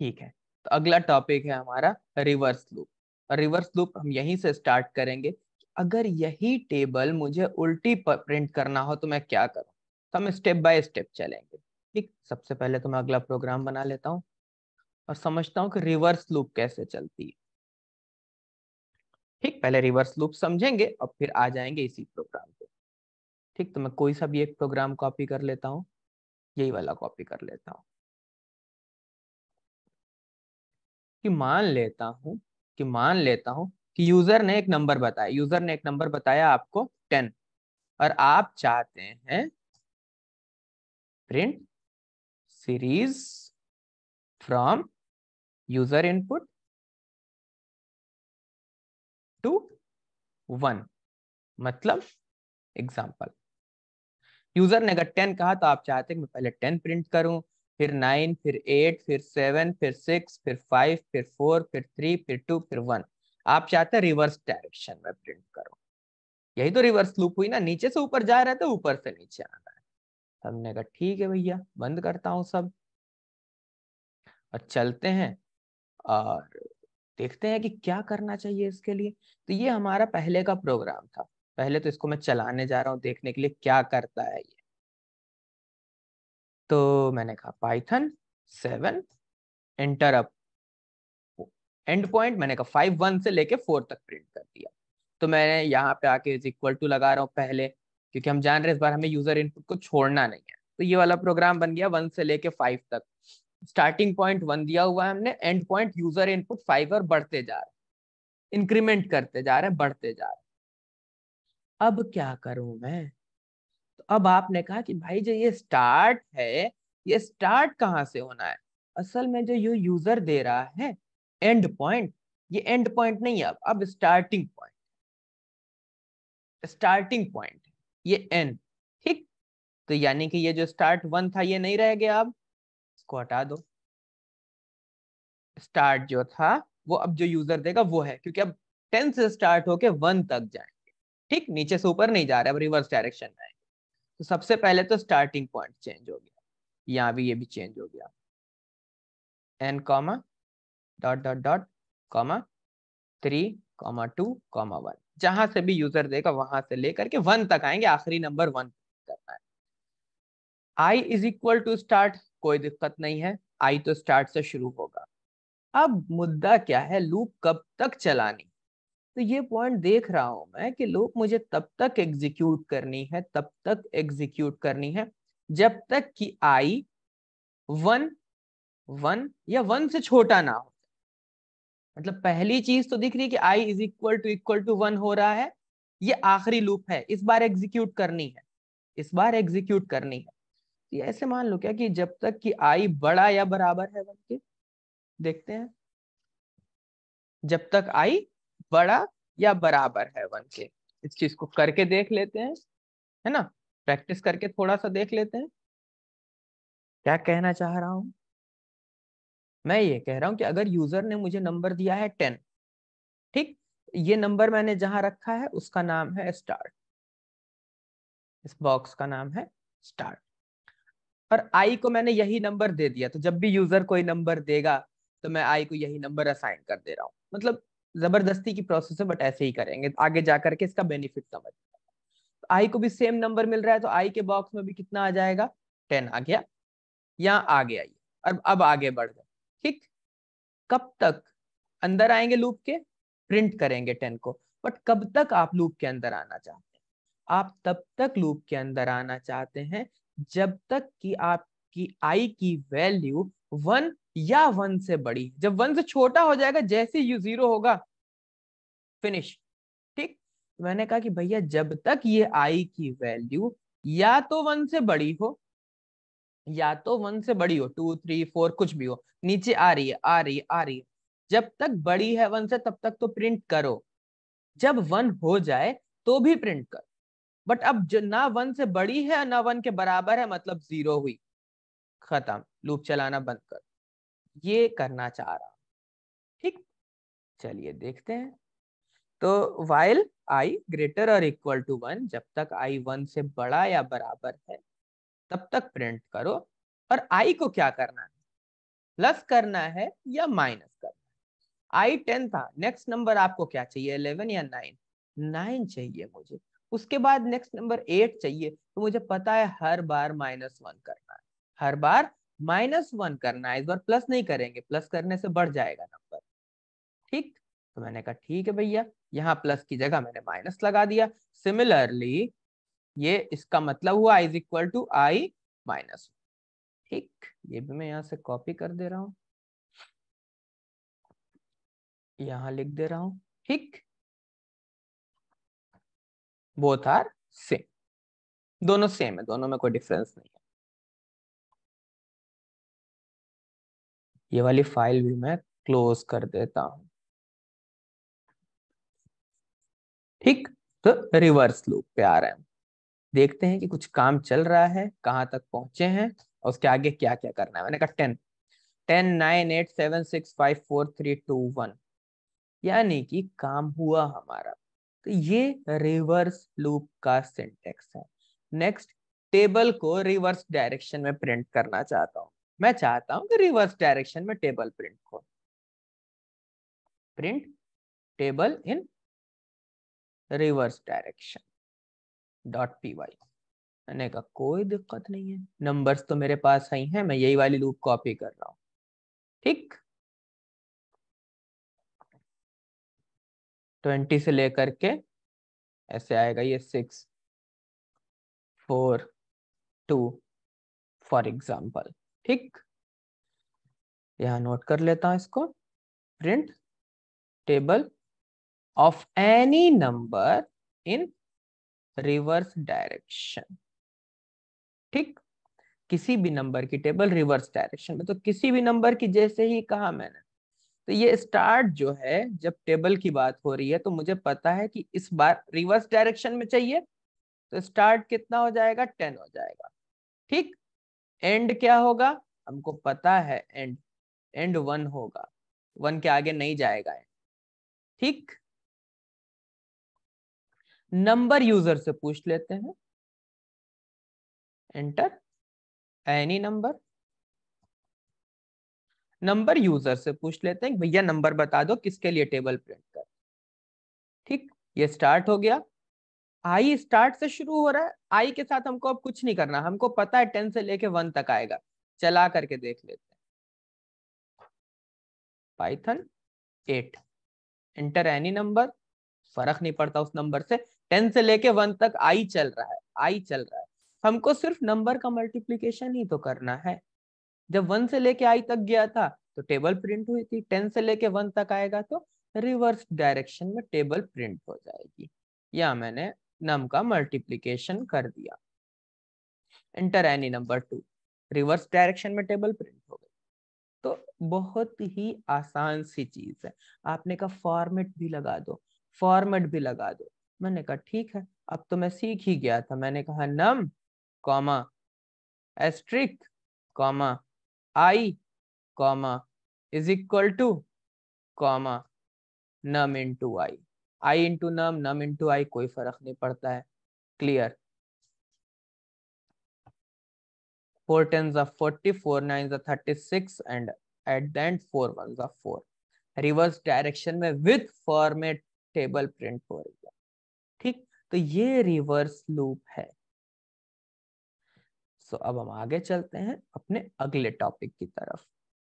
ठीक है तो अगला टॉपिक है हमारा रिवर्स लूप रिवर्स लूप हम यहीं से स्टार्ट करेंगे अगर यही टेबल मुझे उल्टी प्रिंट करना हो तो मैं क्या करूं तो हम स्टेप बाय स्टेप चलेंगे ठीक सबसे पहले तो मैं अगला प्रोग्राम बना लेता हूं और समझता हूं कि रिवर्स लूप कैसे चलती है ठीक पहले रिवर्स लूप समझेंगे और फिर आ जाएंगे इसी प्रोग्राम पे ठीक तो मैं कोई सा भी एक प्रोग्राम कॉपी कर लेता हूँ यही वाला कॉपी कर लेता हूँ कि मान लेता हूँ कि मान लेता हूँ कि यूजर ने एक नंबर बताया यूजर ने एक नंबर बताया आपको टेन और आप चाहते हैं print series from user input to one मतलब एग्जाम्पल यूजर ने अगर टेन कहा तो आप चाहते हैं मैं पहले टेन प्रिंट करूं फिर नाइन फिर एट फिर सेवन फिर सिक्स फिर फाइव फिर फोर फिर थ्री फिर टू फिर वन आप चाहते हैं रिवर्स डायरेक्शन में प्रिंट करो यही तो रिवर्स लूप हुई ना नीचे से ऊपर जा रहा है तो ऊपर से नीचे आ रहा है हमने कहा ठीक है भैया बंद करता हूँ सब और चलते हैं और देखते हैं कि क्या करना चाहिए इसके लिए तो ये हमारा पहले का प्रोग्राम था पहले तो इसको मैं चलाने जा रहा हूँ देखने के लिए क्या करता है ये तो मैंने कहा Python seven enter up end point मैंने कहा फाइव वन से लेके फोर तक प्रिंट कर दिया तो मैंने यहाँ पे आके इज इक्वल टू लगा रहा हूँ पहले क्योंकि हम जान रहे इस बार हमें यूजर इनपुट को छोड़ना नहीं है तो ये वाला प्रोग्राम बन गया वन से लेके फाइव तक स्टार्टिंग पॉइंट वन दिया हुआ है हमने end point user input five और बढ़ते जा रहे इंक्रीमेंट करते जा रहे बढ़ते जा रहे अब क्या करूं मैं अब आपने कहा कि भाई जो ये स्टार्ट है ये स्टार्ट कहाँ से होना है असल में जो ये यूजर दे रहा है एंड पॉइंट ये एंड पॉइंट नहीं है अब अब स्टार्टिंग पॉइंट स्टार्टिंग पॉइंट ये एन ठीक तो यानी कि ये जो स्टार्ट वन था ये नहीं रह गया अब इसको हटा दो स्टार्ट जो था वो अब जो यूजर देगा वो है क्योंकि अब टेन से स्टार्ट होके वन तक जाएंगे ठीक नीचे से ऊपर नहीं जा रहा है अब रिवर्स डायरेक्शन में तो सबसे पहले तो स्टार्टिंग पॉइंट चेंज हो गया यहाँ भी ये भी चेंज हो गया N comma dot dot dot comma three comma two comma one जहां से भी यूजर देगा वहां से लेकर के वन तक आएंगे आखिरी नंबर वन करना है i is equal to start कोई दिक्कत नहीं है आई तो स्टार्ट से शुरू होगा अब मुद्दा क्या है लूप कब तक चलानी तो ये पॉइंट देख रहा हूं मैं कि लोग मुझे तब तक एग्जीक्यूट करनी है तब तक एग्जीक्यूट करनी है जब तक कि आई वन वन या वन से छोटा ना हो मतलब पहली चीज तो दिख रही है कि i is equal to equal to one हो रहा है ये आखिरी लूप है इस बार एग्जीक्यूट करनी है इस बार एग्जीक्यूट करनी है तो ये ऐसे मान लो क्या कि जब तक कि आई बड़ा या बराबर है वन के देखते हैं जब तक आई बड़ा या बराबर है वन के इस चीज को करके देख लेते हैं है ना प्रैक्टिस करके थोड़ा सा देख लेते हैं क्या कहना चाह रहा हूं मैं ये कह रहा हूं कि अगर यूजर ने मुझे नंबर दिया है टेन ठीक ये नंबर मैंने जहां रखा है उसका नाम है स्टार्ट इस बॉक्स का नाम है स्टार्ट और आई को मैंने यही नंबर दे दिया तो जब भी यूजर कोई नंबर देगा तो मैं आई को यही नंबर असाइन कर दे रहा हूं मतलब जबरदस्ती की प्रोसेस है बट ऐसे ही करेंगे आगे जा करके इसका बेनिफिट समझ आई को भी सेम नंबर मिल रहा है तो आई के बॉक्स में भी कितना आ जाएगा टेन आ गया या आ गया ये अब अब आगे बढ़ गए ठीक कब तक अंदर आएंगे लूप के प्रिंट करेंगे टेन को बट कब तक आप लूप के अंदर आना चाहते हैं आप तब तक लूप के अंदर आना चाहते हैं जब तक कि आपकी आई की वैल्यू वन या वन से बड़ी जब वन से छोटा हो जाएगा जैसे यू जीरो होगा फिनिश ठीक मैंने कहा कि भैया जब तक ये आई की वैल्यू या तो वन से बड़ी हो या तो वन से बड़ी हो टू थ्री फोर कुछ भी हो नीचे आ रही है आ रही है आ रही है जब तक बड़ी है वन से तब तक तो प्रिंट करो जब वन हो जाए तो भी प्रिंट करो बट अब ना वन से बड़ी है ना वन के बराबर है मतलब जीरो हुई खत्म लूप चलाना बंद कर ये करना चाह रहा ठीक चलिए देखते हैं तो वाइल आई ग्रेटर और इक्वल टू वन जब तक आई वन से बड़ा या बराबर है तब तक प्रिंट करो और आई को क्या करना है प्लस करना है या माइनस करना है आई टेन था नेक्स्ट नंबर आपको क्या चाहिए इलेवन या नाइन नाइन चाहिए मुझे उसके बाद नेक्स्ट नंबर एट चाहिए तो मुझे पता है हर बार माइनस वन करना हर बार माइनस वन करना है इस बार प्लस नहीं करेंगे प्लस करने से बढ़ जाएगा नंबर ठीक तो मैंने कहा ठीक है भैया यहाँ प्लस की जगह मैंने माइनस लगा दिया सिमिलरली ये इसका मतलब हुआ is equal to i minus ठीक ये भी मैं यहां से कॉपी कर दे रहा हूं यहां लिख दे रहा हूं ठीक बोथ आर सेम दोनों सेम है दोनों में कोई डिफरेंस नहीं है ये वाली फाइल भी मैं क्लोज कर देता हूं ठीक तो रिवर्स लूप पे आ रहे हैं देखते हैं कि कुछ काम चल रहा है कहाँ तक पहुंचे हैं और उसके आगे क्या क्या करना है मैंने कहा ten ten nine eight seven six five four three two one यानी कि काम हुआ हमारा तो ये रिवर्स लूप का सिंटेक्स है नेक्स्ट टेबल को रिवर्स डायरेक्शन में प्रिंट करना चाहता हूं मैं चाहता हूं कि रिवर्स डायरेक्शन में टेबल प्रिंट हो print table in reverse direction dot P Y मैंने कहा कोई दिक्कत नहीं है नंबर्स तो मेरे पास ही हैं मैं यही वाली लूप कॉपी कर रहा हूं ठीक ट्वेंटी से लेकर के ऐसे आएगा ये six four two for example ठीक यहां नोट कर लेता हूं इसको print table of any number in reverse direction ठीक किसी भी नंबर की टेबल रिवर्स डायरेक्शन में तो किसी भी नंबर की जैसे ही कहा मैंने तो ये स्टार्ट जो है जब टेबल की बात हो रही है तो मुझे पता है कि इस बार रिवर्स डायरेक्शन में चाहिए तो स्टार्ट कितना हो जाएगा टेन हो जाएगा ठीक एंड क्या होगा हमको पता है एंड एंड वन होगा वन के आगे नहीं जाएगा ठीक नंबर यूजर से पूछ लेते हैं enter any number number user से पूछ लेते हैं भैया नंबर बता दो किसके लिए टेबल प्रिंट कर ठीक ये स्टार्ट हो गया आई स्टार्ट से शुरू हो रहा है आई के साथ हमको अब कुछ नहीं करना हमको पता है टेन से लेके वन तक आएगा चला करके देख लेते हैं Python at enter any number फर्क नहीं पड़ता उस नंबर से टेन से लेके वन तक आई चल रहा है आई चल रहा है हमको सिर्फ नंबर का मल्टीप्लीकेशन ही तो करना है जब वन से लेके आई तक गया था तो टेबल प्रिंट हुई थी टेन से लेके वन तक आएगा तो रिवर्स डायरेक्शन में टेबल प्रिंट हो जाएगी या मैंने नम का मल्टीप्लीकेशन कर दिया enter any number to reverse direction में टेबल प्रिंट हो गई तो बहुत ही आसान सी चीज है आपने कहा फॉर्मेट भी लगा दो फॉर्मेट भी लगा दो मैंने कहा ठीक है अब तो मैं सीख ही गया था मैंने कहा num comma asterisk comma I comma is equal to comma num into I I into num num into I कोई फर्क नहीं पड़ता है clear four ten forty four nine thirty six and at the end four one four reverse direction में with format table print हो रही है ठीक तो ये रिवर्स लूप है सो so, अब हम आगे चलते हैं अपने अगले टॉपिक की तरफ